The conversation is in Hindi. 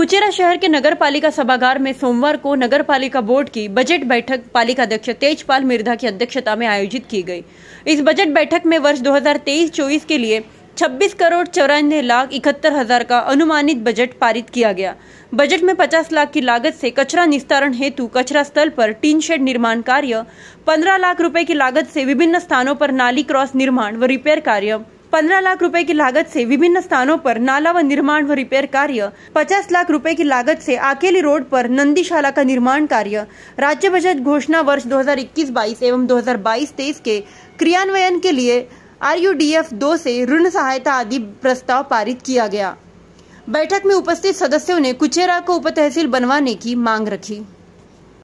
कुचेरा शहर के नगर पालिका सभागार में सोमवार को नगर पालिका बोर्ड की बजट बैठक पालिका अध्यक्ष तेजपाल मिर्धा की अध्यक्षता में आयोजित की गई इस बजट बैठक में वर्ष 2023-24 के लिए 26 करोड़ चौरानवे लाख इकहत्तर हजार का अनुमानित बजट पारित किया गया बजट में 50 लाख की लागत से कचरा निस्तारण हेतु कचरा स्थल पर टीन शेड निर्माण कार्य 15 लाख रुपए की लागत से विभिन्न स्थानों पर नाली क्रॉस निर्माण व रिपेयर कार्य पंद्रह लाख रुपए की लागत से विभिन्न स्थानों पर नाला व निर्माण व रिपेयर कार्य पचास लाख रुपए की लागत से आकेली रोड पर नंदीशाला का निर्माण कार्य राज्य बजट घोषणा वर्ष 2021-22 एवं 2022-23 के क्रियान्वयन के लिए आर यू डी एफ दो से ऋण सहायता आदि प्रस्ताव पारित किया गया बैठक में उपस्थित सदस्यों ने कुचेरा को उप तहसील बनवाने की मांग रखी